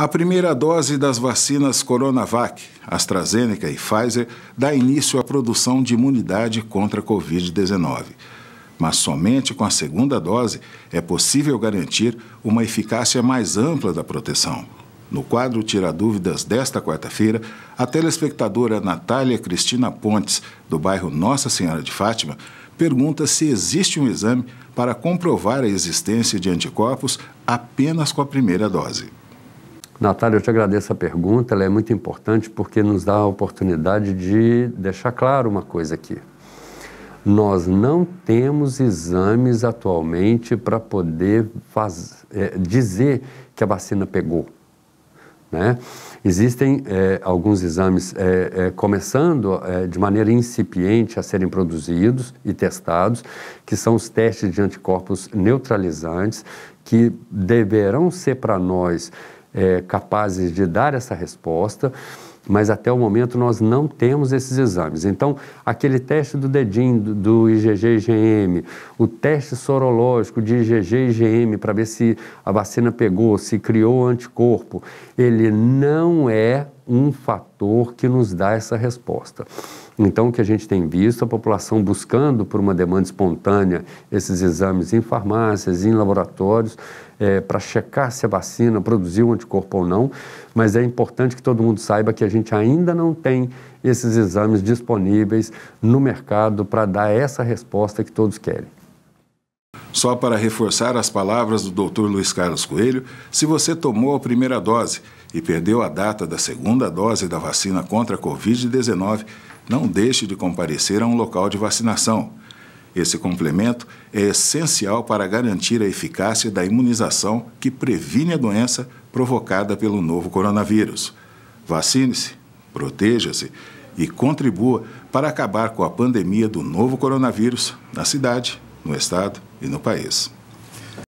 A primeira dose das vacinas Coronavac, AstraZeneca e Pfizer dá início à produção de imunidade contra a Covid-19. Mas somente com a segunda dose é possível garantir uma eficácia mais ampla da proteção. No quadro Tira Dúvidas desta quarta-feira, a telespectadora Natália Cristina Pontes, do bairro Nossa Senhora de Fátima, pergunta se existe um exame para comprovar a existência de anticorpos apenas com a primeira dose. Natália, eu te agradeço a pergunta, ela é muito importante porque nos dá a oportunidade de deixar claro uma coisa aqui. Nós não temos exames atualmente para poder faz, é, dizer que a vacina pegou. Né? Existem é, alguns exames é, é começando é, de maneira incipiente a serem produzidos e testados, que são os testes de anticorpos neutralizantes, que deverão ser para nós é, capazes de dar essa resposta mas até o momento nós não temos esses exames. Então, aquele teste do dedinho do, do IgG e IgM, o teste sorológico de IgG e IgM para ver se a vacina pegou, se criou anticorpo, ele não é um fator que nos dá essa resposta. Então, o que a gente tem visto, a população buscando por uma demanda espontânea esses exames em farmácias, em laboratórios, é, eh, para checar se a vacina produziu anticorpo ou não, mas é importante que todo mundo saiba que a gente ainda não tem esses exames disponíveis no mercado para dar essa resposta que todos querem. Só para reforçar as palavras do Dr. Luiz Carlos Coelho, se você tomou a primeira dose e perdeu a data da segunda dose da vacina contra a Covid-19, não deixe de comparecer a um local de vacinação. Esse complemento é essencial para garantir a eficácia da imunização que previne a doença provocada pelo novo coronavírus. Vacine-se, proteja-se e contribua para acabar com a pandemia do novo coronavírus na cidade, no estado e no país.